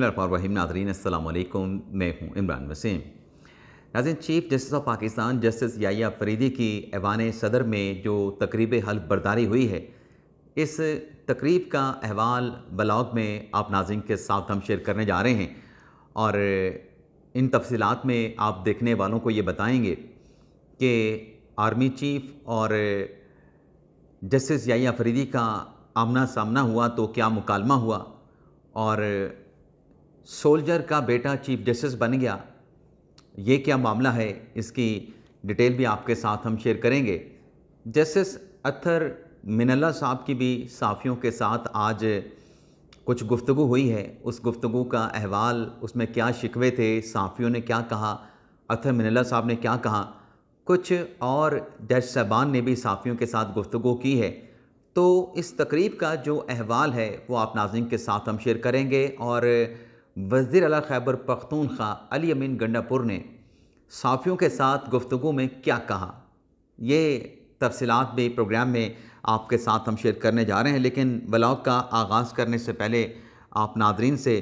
रहीम नाजरीन अल्लाम मैं हूँ इमरान वसीम नाजिन chief justice of Pakistan justice Yahya Faridi की ऐवान सदर में जो तकरीब हल बर्दारी हुई है इस तकरीब का अहवाल ब्लॉग में आप नाजिन के साथ हम शेयर करने जा रहे हैं और इन तफसीत में आप देखने वालों को ये बताएँगे कि आर्मी चीफ और जस्टिस याया फरीदी का आमना सामना हुआ तो क्या मुकालमा हुआ और सोल्जर का बेटा चीफ जस्टिस बन गया ये क्या मामला है इसकी डिटेल भी आपके साथ हम शेयर करेंगे जस्टिस अथर मिनल्ला साहब की भी साफियों के साथ आज कुछ गुफ्तु हुई है उस गुफ्तु का अहवाल उसमें क्या शिकवे थे साफियों ने क्या कहा अथर मिनल्ला साहब ने क्या कहा कुछ और जज साहबान ने भी साफियों के साथ गुफ्तु की है तो इस तकरीब का जो अहवाल है वो आप नाजिंग के साथ हम शेयर करेंगे और वजीर अला खैबर पख्तूनख्वा अली अमीन गंडापुर ने साफ़ियों के साथ गुफ्तु में क्या कहा ये तफसलत भी प्रोग्राम में आपके साथ हम शेयर करने जा रहे हैं लेकिन ब्लॉग का आगाज़ करने से पहले आप नादरीन से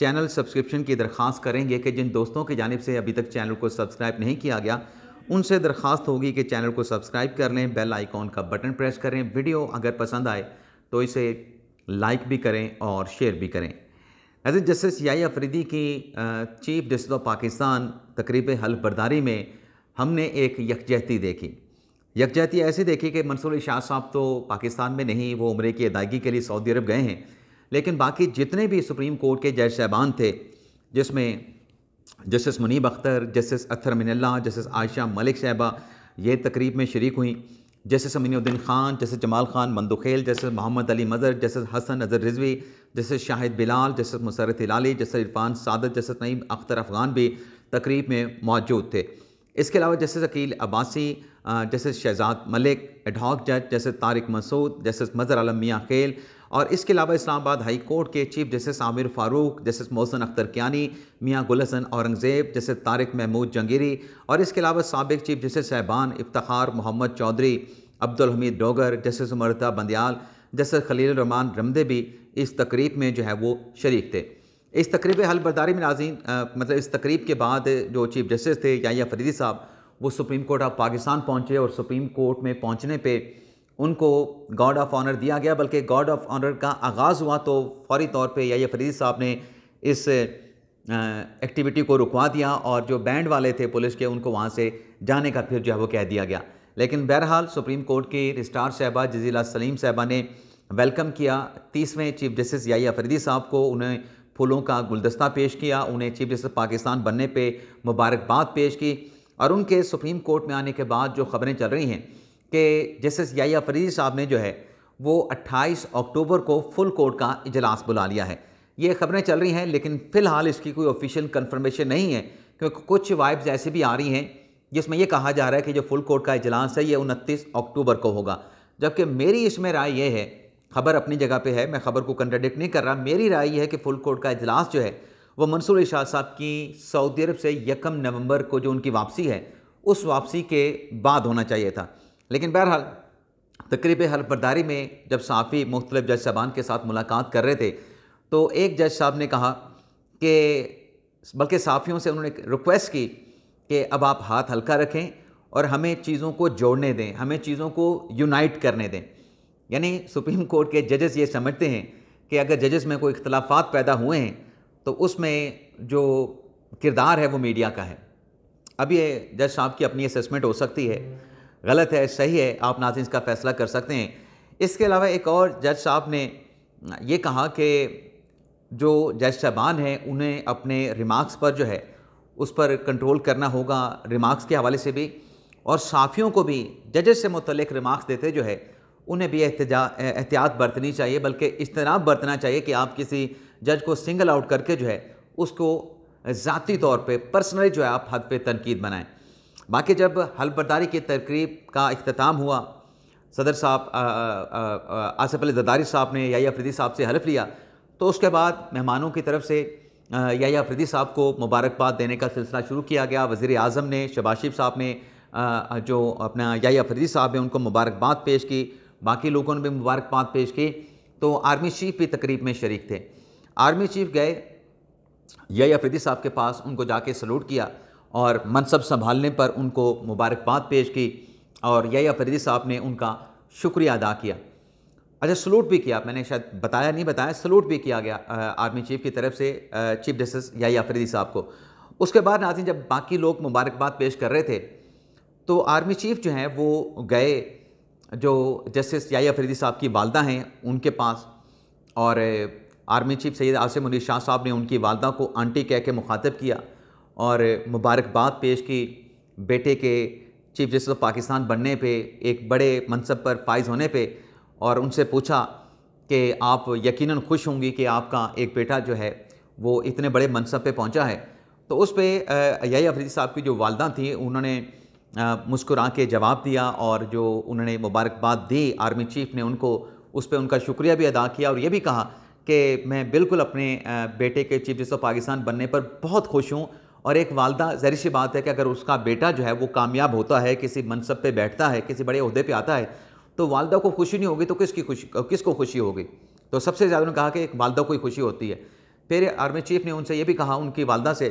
चैनल सब्सक्रिप्शन की दरख्वास करेंगे कि जिन दोस्तों की जानब से अभी तक चैनल को सब्सक्राइब नहीं किया गया उनसे दरख्वास्त होगी कि चैनल को सब्सक्राइब कर लें बेल आइकॉन का बटन प्रेस करें वीडियो अगर पसंद आए तो इसे लाइक भी करें और शेयर भी करें एज जस्टिस याई अफरीदी की चीफ जस्टिस ऑफ पाकिस्तान तकरीब बरदारी में हमने एक यकजहती देखी यकजहती ऐसी देखी कि मंसूर शाह साहब तो पाकिस्तान में नहीं वो उम्र की अदायगी के लिए सऊदी अरब गए हैं लेकिन बाकी जितने भी सुप्रीम कोर्ट के जज साहबान थे जिसमें justice Munib Akhtar justice Athar Minallah justice Ayesha Malik साहबा ये तकरीब में शरीक हुई justice Aminuddin Khan justice Jamal Khan Mandokhel justice Mohammad Ali Mazhar justice Hasan Azhar Rizvi जैसे Shahid Bilal justice Musarrat Lali justice Irfan Saadat justice Naeem Akhtar Afghan भी तकरीब में मौजूद थे इसके अलावा justice Aqeel Abbasi justice Shahzad Malik ad hoc जज जस्टिस तारिक मसूद जस्टिस मज़र आलम मियाँ खेल और इसके अलावा इस्लामाबाद हाई कोर्ट के chief justice Aamir Farooq justice Mohsin Akhtar Kiani मियाँ हसन औरंगज़ेब जस्टिस तारिक महमूद जंगीरी और इसके अलावा सबक चीफ जस्टिस साहबान इफ्तार मोहम्मद चौधरी अब्दुल हमीद डोगर जस्टिस उमरता बंदयाल जसर खलील रहमान रमदे भी इस तकरीब में जो है वो शरीक थे इस तकरीब हल में नाजीन मतलब इस तकरीब के बाद जो चीफ जस्टिस थे या फरीदी साहब वो सुप्रीम कोर्ट ऑफ पाकिस्तान पहुँचे और सुप्रीम कोर्ट में पहुँचने पर उनको गार्ड ऑफ ऑनर दिया गया बल्कि गार्ड ऑफ ऑनर का आगाज़ हुआ तो फौरी तौर पर या फरीदी साहब ने इस एक्टिविटी को रुकवा दिया और जो बैंड वाले थे पुलिस के उनको वहाँ से जाने का फिर जो है वो कह दिया गया लेकिन बहरहाल सुप्रीम कोर्ट के रिस्टार साहबा जजीला सलीम साहबा ने वेलकम किया तीसवें चीफ जस्टिस याई अफरीदी साहब को उन्हें फूलों का गुलदस्ता पेश किया उन्हें चीफ जस्टिस पाकिस्तान बनने पर मुबारकबाद पेश की और उनके सुप्रीम कोर्ट में आने के बाद जो खबरें चल रही हैं कि जस्टिस याई अफरीदी साहब ने जो है वो 28 अक्टूबर को फुल कोर्ट का इजलास बुला लिया है ये खबरें चल रही हैं लेकिन फ़िलहाल इसकी कोई ऑफिशियल कन्फर्मेशन नहीं है क्योंकि कुछ वाइब्स ऐसे भी आ रही हैं जिसमें यह कहा जा रहा है कि जो फुल कोर्ट का इजलास है ये उनतीस अक्टूबर को होगा जबकि मेरी इसमें राय यह है खबर अपनी जगह पे है मैं खबर को कंट्रडिक्ट नहीं कर रहा मेरी राय यह है कि फुल कोर्ट का इजलास जो है वो मंसूर शाह साहब की सऊदी अरब से यकम नवंबर को जो उनकी वापसी है उस वापसी के बाद होना चाहिए था लेकिन बहरहाल तकरीब हल्फबरदारी में जब साफ़ी मुख्तलिफ जज साहबान के साथ मुलाकात कर रहे थे तो एक जज साहब ने कहा कि बल्कि साफ़ियों से उन्होंने रिक्वेस्ट की कि अब आप हाथ हल्का रखें और हमें चीज़ों को जोड़ने दें हमें चीज़ों को यूनाइट करने दें यानी सुप्रीम कोर्ट के जजेस ये समझते हैं कि अगर जजेस में कोई इख्तलाफात पैदा हुए हैं तो उसमें जो किरदार है वो मीडिया का है अब ये जज साहब की अपनी असमेंट हो सकती है गलत है सही है आप नाजिन तो इसका फ़ैसला कर सकते हैं इसके अलावा एक और जज साहब ने ये कहा कि जो जज साहबान हैं उन्हें अपने रिमार्क्स पर जो है उस पर कंट्रोल करना होगा रिमार्क्स के हवाले से भी और साफ़ियों को भी जजेस से मुतलक रिमार्क्स देते जो है उन्हें भी एहतियात बरतनी चाहिए बल्कि इजतनाब बरतना चाहिए कि आप किसी जज को सिंगल आउट करके जो है उसको ज़ाती तौर पर पर्सनली जो है आप हद पे तनकीद बनाएं बाकी जब हलफबरदारी की तरकीब का अख्ताम हुआ सदर साहब आसफ़ अली जदारी साहब ने या अफरीदी साहब से हलफ लिया तो उसके बाद मेहमानों की तरफ से या अफरीदी साहब को मुबारकबाद देने का सिलसिला शुरू किया गया वज़ी अजम ने शबाशिफ साहब ने जो अपना या अफरीदी साहब हैं उनको मुबारकबाद पेश की बाकी लोगों ने भी मुबारकबाद पेश की तो आर्मी चीफ भी तकरीब में शरीक थे आर्मी चीफ गए या अफरीदी साहब के पास उनको जाके सलूट किया और मनसब संभालने पर उनको मुबारकबाद पेश की और या अफरीदी साहब ने उनका शुक्रिया अदा किया अच्छा सलूट भी किया मैंने शायद बताया नहीं बताया सलूट भी किया गया आर्मी चीफ की तरफ से चीफ जस्टिस या फरीदी साहब को उसके बाद नाजिन जब बाकी लोग मुबारकबाद पेश कर रहे थे तो आर्मी चीफ जो हैं वो गए जो जस्टिस या फरीदी साहब की वालदा हैं उनके पास और आर्मी चीफ सैद आसिम उन्नी शाह साहब ने उनकी वालदा को आंटी कह के मुखातब किया और मुबारकबाद पेश की बेटे के चीफ जस्टिस ऑफ पाकिस्तान बनने पर एक बड़े मनसब पर फाइज होने पर और उनसे पूछा कि आप यकीनन खुश होंगी कि आपका एक बेटा जो है वो इतने बड़े मनसब पे पहुंचा है तो उस पर यही अफरीदी साहब की जो वालदा थी उन्होंने मुस्कुरा के जवाब दिया और जो उन्होंने मुबारकबाद दी आर्मी चीफ ने उनको उस पर उनका शुक्रिया भी अदा किया और ये भी कहा कि मैं बिल्कुल अपने बेटे के चीफ जस्टिस ऑफ पाकिस्तान बनने पर बहुत खुश हूँ और एक वालदा जहरी सी बात है कि अगर उसका बेटा जो है वो कामयाब होता है किसी मनसब पे बैठता है किसी बड़े अहदे पे आता है तो वालदा को खुशी नहीं होगी तो किसकी खुशी किसको खुशी होगी तो सबसे ज़्यादा उन्होंने कहा कि एक वालदा को ही खुशी होती है फिर आर्मी चीफ ने उनसे ये भी कहा उनकी वालदा से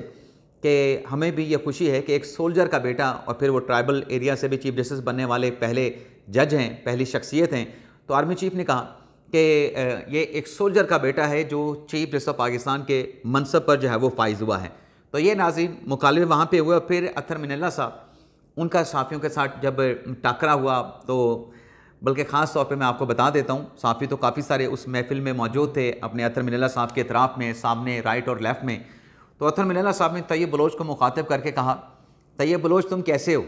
कि हमें भी ये खुशी है कि एक सोल्जर का बेटा और फिर वो ट्राइबल एरिया से भी चीफ जस्टिस बनने वाले पहले जज हैं पहली शख्सियत हैं तो आर्मी चीफ ने कहा कि ये एक सोल्जर का बेटा है जो चीफ जस्टिस ऑफ पाकिस्तान के मनसब पर जो है वो फाइज हुआ है तो ये नाजिम मुकालबे वहाँ पर हुए फिर अथर मिनल्ला साहब उनका साफियों के साथ जब टाकरा हुआ तो बल्कि ख़ास तौर पे मैं आपको बता देता हूँ साफ़ी तो काफ़ी सारे उस महफिल में मौजूद थे अपने अतर मिनला साहब के अतराफ़ में सामने राइट और लेफ़्ट में तो अतर मिनला साहब ने तैयब बलोच को मुखातब करके कहा तैयब बलोच तुम कैसे हो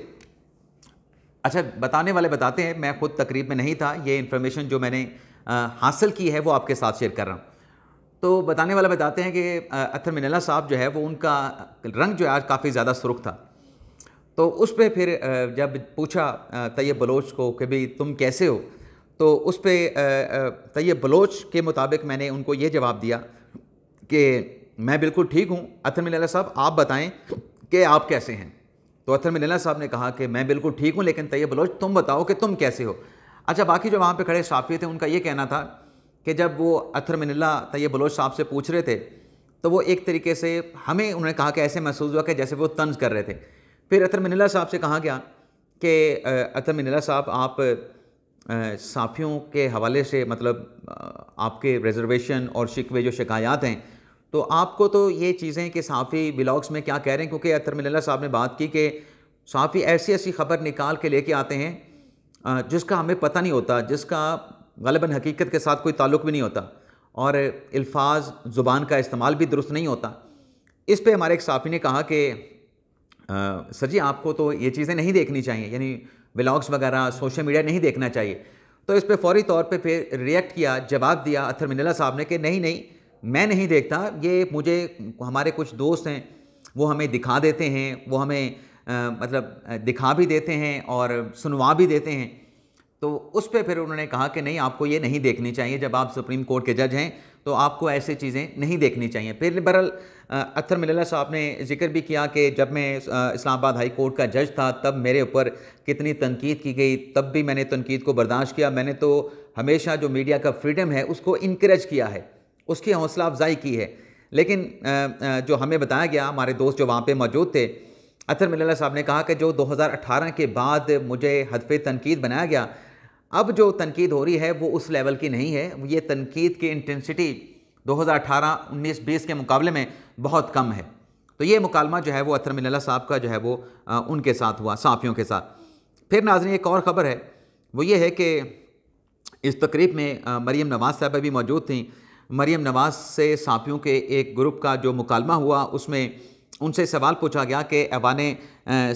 अच्छा बताने वाले बताते हैं मैं ख़ुद तकरीब में नहीं था ये इन्फॉर्मेशन जो मैंने हासिल की है वो आपके साथ शेयर कर रहा हूँ तो बताने वाले बताते हैं कि अतर मिनला साहब जो है वो उनका रंग जो है आज काफ़ी ज़्यादा सुरख था तो उस पर फिर जब पूछा तैयब बलोच को कि भाई तुम कैसे हो तो उस पर तैयब बलोच के मुताबिक मैंने उनको ये जवाब दिया कि मैं बिल्कुल ठीक हूँ अथर मिल्ला साहब आप बताएं कि आप कैसे हैं तो अथर मिल्ला साहब ने कहा कि मैं बिल्कुल ठीक हूँ लेकिन तैयब बलोच तुम बताओ कि तुम कैसे हो अच्छा बाकी जो वहाँ पर खड़े साफ़ी थे उनका ये कहना था कि जब वो अथर मिनला तैयब बलोच साहब से पूछ रहे थे तो वो एक तरीके से हमें उन्होंने कहा कि ऐसे महसूस हुआ कि जैसे वो तंज कर रहे थे फिर अतर मिनला साहब से कहा गया कि अतर मिनला साहब आप साफियों के हवाले से मतलब आपके रिजर्वेशन और शिकवे जो शिकायत हैं तो आपको तो ये चीज़ें कि साफ़ी ब्लॉग्स में क्या कह रहे हैं क्योंकि अतर मिनला साहब ने बात की कि साफ़ी ऐसी ऐसी खबर निकाल के लेके आते हैं जिसका हमें पता नहीं होता जिसका गलबन हकीकत के साथ कोई ताल्लुक भी नहीं होता और अल्फाज ज़ुबान का इस्तेमाल भी दुरुस्त नहीं होता इस पर हमारे एक साफ़ी ने कहा कि सर जी आपको तो ये चीज़ें नहीं देखनी चाहिए यानी ब्लॉग्स वगैरह सोशल मीडिया नहीं देखना चाहिए तो इस पर फौरी तौर पर फिर रिएक्ट किया जवाब दिया अथर मिनला साहब ने कि नहीं नहीं मैं नहीं देखता ये मुझे हमारे कुछ दोस्त हैं वो हमें दिखा देते हैं वो हमें आ, मतलब दिखा भी देते हैं और सुनवा भी देते हैं तो उस पर फिर उन्होंने कहा कि नहीं आपको ये नहीं देखनी चाहिए जब आप सुप्रीम कोर्ट के जज हैं तो आपको ऐसी चीज़ें नहीं देखनी चाहिए फिर बहरल अथर मिल्ला साहब ने जिक्र भी किया कि जब मैं इस्लामाबाद हाई कोर्ट का जज था तब मेरे ऊपर कितनी तनकीद की गई तब भी मैंने तनकीद को बर्दाश्त किया मैंने तो हमेशा जो मीडिया का फ्रीडम है उसको इनक्रेज किया है उसकी हौसला अफजाई की है लेकिन जो हमें बताया गया हमारे दोस्त जो वहाँ पर मौजूद थे अतर मिल्ला साहब ने कहा कि जो 2018 के बाद मुझे हदफ तनकीद बनाया गया अब जो तनकीद हो रही है वो उस लेवल की नहीं है ये तनकीद की इंटेंसिटी 2018-19 बीस के मुकाबले में बहुत कम है तो ये मुकालमा जो है वो अतर मिल्ला साहब का जो है वो आ, उनके साथ हुआ साफियों के साथ फिर नाजन एक और ख़बर है वो ये है कि इस तकरीब में मरीम नवाज़ साहब भी मौजूद थी मरीम नवाज़ से साफियों के एक ग्रुप का जो मुकालमा हुआ उसमें उनसे सवाल पूछा गया कि ऐवान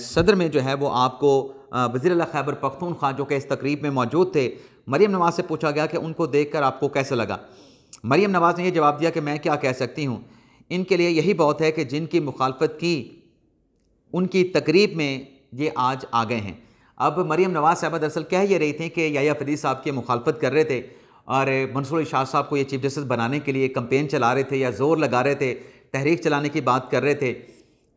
सदर में जो है वो आपको वज़ी अल खैबर पख्तूनख्वा जो कि इस तकरीब में मौजूद थे मरीम नवाज़ से पूछा गया कि उनको देख कर आपको कैसे लगा मरीम नवाज़ ने यह जवाब दिया कि मैं क्या कह सकती हूँ इनके लिए यही बहुत है कि जिनकी मुखालफत की उनकी तकरीब में ये आज आ गए हैं अब मरीम नवाज़ साहबा दरअसल कह ये रही थी कि याया फरीद साहब की मुखालफत कर रहे थे और मंसूर शाह साहब को ये चीफ जस्टिस बनाने के लिए कंपेन चला रहे थे या जोर लगा रहे थे तहरीक चलाने की बात कर रहे थे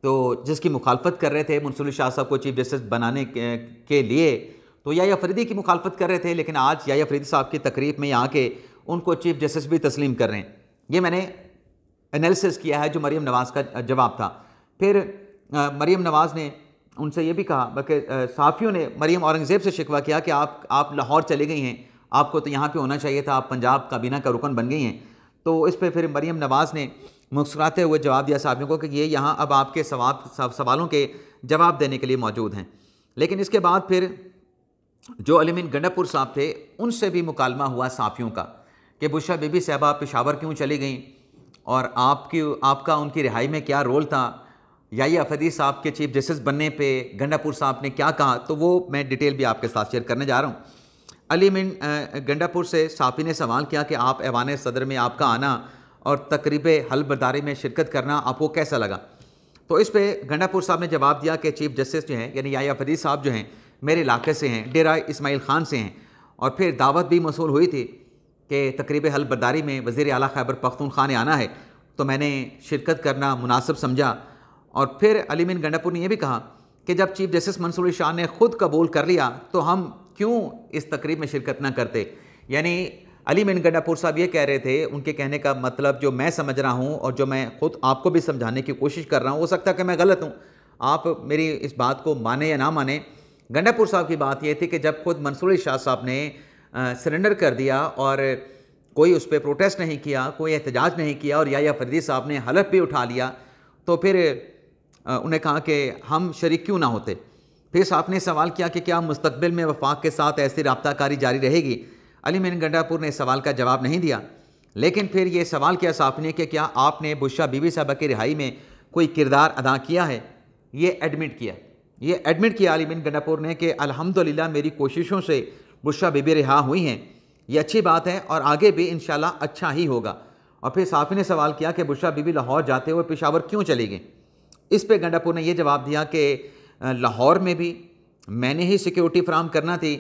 तो जिसकी मुखालफत कर रहे थे मुंसुल शाह साहब को चीफ जस्टिस बनाने के, के लिए तो या फरीदी की मुखालफत कर रहे थे लेकिन आज या फरीदी साहब की तकरीब में यहाँ के उनको चीफ जस्टिस भी तस्लीम कर रहे हैं ये मैंने एनालिसिस किया है जो मरीम नवाज़ का जवाब था फिर मरीम नवाज़ ने उनसे ये भी कहा बल्कि सहाफ़ियों ने मरीम औरंगज़ेब से शिकवा किया कि आप आप लाहौर चले गई हैं आपको तो यहाँ पे होना चाहिए था आप पंजाब काबीना का रुकन बन गई हैं तो इस पर फिर मरीम नवाज़ ने मुस्कुराते हुए जवाब दिया साहब को कि ये यहाँ अब आपके सवाब सवालों के जवाब देने के लिए मौजूद हैं लेकिन इसके बाद फिर जो अलमिन गंडापुर साहब थे उनसे भी मुकालमा हुआ साफियों का कि बुशा बीबी साहबा पेशावर क्यों चली गई और आपकी आपका उनकी रिहाई में क्या रोल था ये अफदी साहब के चीफ जस्टिस बनने पे गंडापुर साहब ने क्या कहा तो वो मैं डिटेल भी आपके साथ शेयर करने जा रहा हूँ अली मिन गंडापुर से साफी ने सवाल किया कि आप ऐवान सदर में आपका आना और तकरीब हल बरदारी में शिरकत करना आपको कैसा लगा तो इस पर गंडापुर साहब ने जवाब दिया कि चीफ जस्टिस जो हैं यानी याया फरीद साहब जो हैं मेरे इलाके से हैं डेरा इसमाइल ख़ान से हैं और फिर दावत भी मसूल हुई थी कि तकरीब हल बरदारी में वज़ी अली खैबर पख्तूनख्वा ने आना है तो मैंने शिरकत करना मुनासिब समझा और फिर अलीमिन गंडापुर ने यह भी कहा कि जब चीफ जस्टिस मंसूर शाह ने ख़ुद कबूल कर लिया तो हम क्यों इस तकरीब में शिरकत ना करते यानी अली मेनगंडापुर साहब ये कह रहे थे उनके कहने का मतलब जो मैं समझ रहा हूँ और जो मैं खुद आपको भी समझाने की कोशिश कर रहा हूँ हो सकता है कि मैं गलत हूँ आप मेरी इस बात को माने या ना माने गंडापुर साहब की बात ये थी कि जब खुद मंसूर शाह साहब ने सरेंडर कर दिया और कोई उस पर प्रोटेस्ट नहीं किया कोई एहतजाज नहीं किया और या फरीदी साहब ने हलफ भी उठा लिया तो फिर उन्हें कहा कि हम शरीक क्यों ना होते फिर साहब ने सवाल किया कि क्या मुस्तबिल में वफाक के साथ ऐसी रबताकारी जारी रहेगी अली मेन गंडापुर ने सवाल का जवाब नहीं दिया लेकिन फिर ये सवाल किया साफ ने कि क्या आपने बुशा बीबी साहबा की रिहाई में कोई किरदार अदा किया है ये एडमिट किया ये एडमिट किया अली मेन गंडापुर ने कि अलहमदिल्ला मेरी कोशिशों से बुशा बीबी रिहा हुई हैं ये अच्छी बात है और आगे भी इन अच्छा ही होगा और फिर साफी ने सवाल किया कि बुशा बीबी लाहौर जाते हुए पेशावर क्यों चली गई इस पे गंडापुर ने यह जवाब दिया कि लाहौर में भी मैंने ही सिक्योरिटी फ्राहम करना थी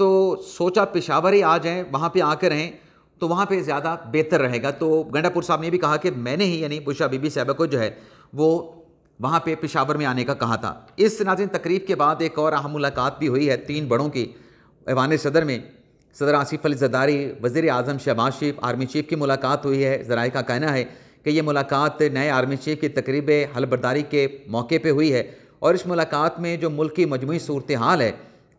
तो सोचा पेशावर ही आ जाएं वहाँ पे आकर रहें तो वहाँ पे ज़्यादा बेहतर रहेगा तो गंडापुर साहब ने भी कहा कि मैंने ही यानी बुशा बीबी साहबा को जो है वो वहाँ पे पेशावर में आने का कहा था इस नाजिन तकरीब के बाद एक और अहम मुलाकात भी हुई है तीन बड़ों की ऐवान सदर में सदर आसिफ अली जदारी वज़ी अजम शहबाज शरीफ आर्मी चीफ की मुलाकात हुई है जराए का कहना है कि ये मुलाकात नए आर्मी चीफ की तकरीब हलबरदारी के मौके पर हुई है और इस मुलाकात में जो मुल्क की मजमू सूरत हाल है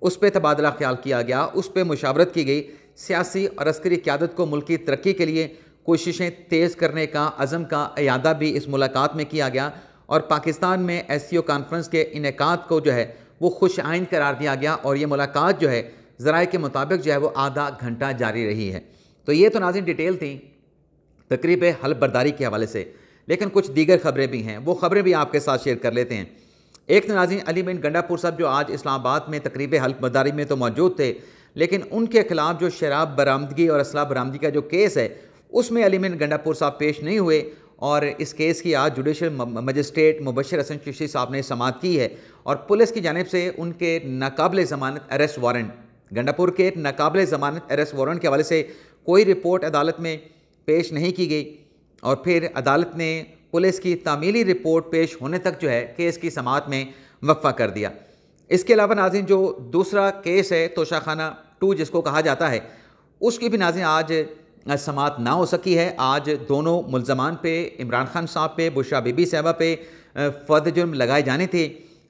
उस पर तबादला ख्याल किया गया उस पर मुशावरत की गई सियासी और अस्करी क्यादत को मुल्क की तरक्की के लिए कोशिशें तेज़ करने का अज़म का अदा भी इस मुलाकात में किया गया और पाकिस्तान में एस सी ओ कॉन्फ्रेंस के इनका को जो है वो खुश आइन करार दिया गया और ये मुलाकात जो है जरा के मुताबिक जो है वो आधा घंटा जारी रही है तो ये तो नाजिन डिटेल थी तकरीब हल बर्दारी के हवाले से लेकिन कुछ दीगर खबरें भी हैं वो खबरें भी आपके साथ शेयर कर लेते हैं एक तो नाजिन अली बिन गंडापुर साहब जो आज इस्लामाबाद में तकरीब हल्फ मदारी में तो मौजूद थे लेकिन उनके खिलाफ जो शराब बरामदगी और असला बरामदगी का जो केस है उसमें अली बिन गंडापुर साहब पेश नहीं हुए और इस केस की आज जुडिशल मजिस्ट्रेट मुबशर हसन चिश्ती साहब ने समात की है और पुलिस की जानब से उनके नाकबिल ज़मानत अरेस्ट वारंट गंडापुर के नाकबिल ज़मानत अरेस्ट वारंट के हवाले से कोई रिपोर्ट अदालत में पेश नहीं की गई और फिर अदालत ने पुलिस की तामीली रिपोर्ट पेश होने तक जो है केस की समात में वक्फ़ा कर दिया इसके अलावा नाजिन जो दूसरा केस है तोशाखाना टू जिसको कहा जाता है उसकी भी नाजिन आज समात ना हो सकी है आज दोनों मुलजमान पे इमरान खान साहब पे बुशा बीबी साहबा पे फर्द जुर्म लगाए जाने थे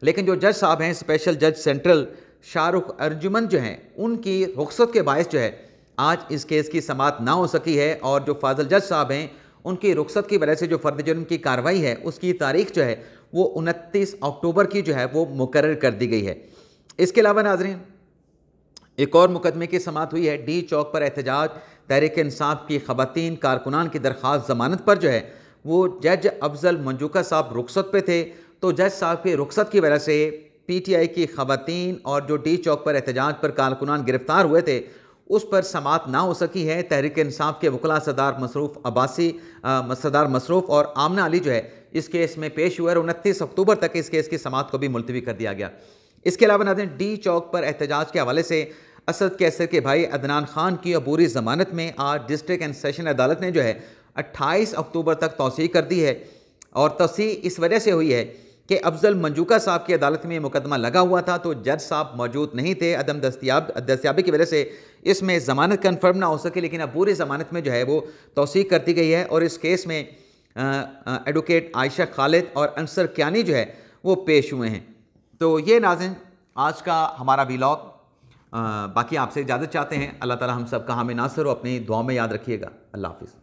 लेकिन जो जज साहब हैं स्पेशल जज सेंट्रल शाहरुख अर्जुमन जो हैं उनकी रुख्सत के बायस जो है आज इस केस की समात ना हो सकी है और जो फाजल जज साहब हैं उनकी रुख्सत की वजह से जो फ़र्द जुर्म की कार्रवाई है उसकी तारीख जो है वो उनतीस अक्टूबर की जो है वो मुकर कर दी गई है इसके अलावा नाजरीन एक और मुकदमे की समात हुई है डी चौक पर एहतजाज तहरीक इंसाफ की ख़वान कारकुनान की दरख्वास्त ज़मानत पर जो है वो जज अफजल मंजूका साहब रुख्सत पे थे तो जज साहब की रुख्सत की वजह से पीटीआई की ख़वान और जो डी चौक पर एहतजाज पर कारकुनान गिरफ़्तार हुए थे उस पर समात ना हो सकी है तहरीक इंसाफ के वकला सदार मसरूफ़ अब्बासी सदार मसरूफ़ और आमना अली जो है इस केस में पेश हुए और उनतीस अक्टूबर तक इस केस की समात को भी मुलतवी कर दिया गया इसके अलावा नाजन डी चौक पर एहतजाज के हवाले से असद कैसर के भाई अदनान खान की अबूरी ज़मानत में आज डिस्ट्रिक्ट एंड सेशन अदालत ने जो है अट्ठाईस अक्टूबर तक तोसी कर दी है और तोसी इस वजह से हुई है कि अफजल मंजूका साहब की अदालत में मुकदमा लगा हुआ था तो जज साहब मौजूद नहीं थे अदम दस्तियाब दस्तियाबी की वजह से इसमें ज़मानत कन्फर्म ना हो सके लेकिन अब पूरी ज़मानत में जो है वो तोसीक कर दी गई है और इस केस में एडवोकेट आयशा खालिद और अंसर क्यानी जो है वो पेश हुए हैं तो ये नाजिन आज का हमारा वीलॉग बाकी आपसे इजाज़त चाहते हैं अल्लाह ताला हम सब का हमें नासर हो अपनी दुआ में याद रखिएगा अल्लाह हाफिज़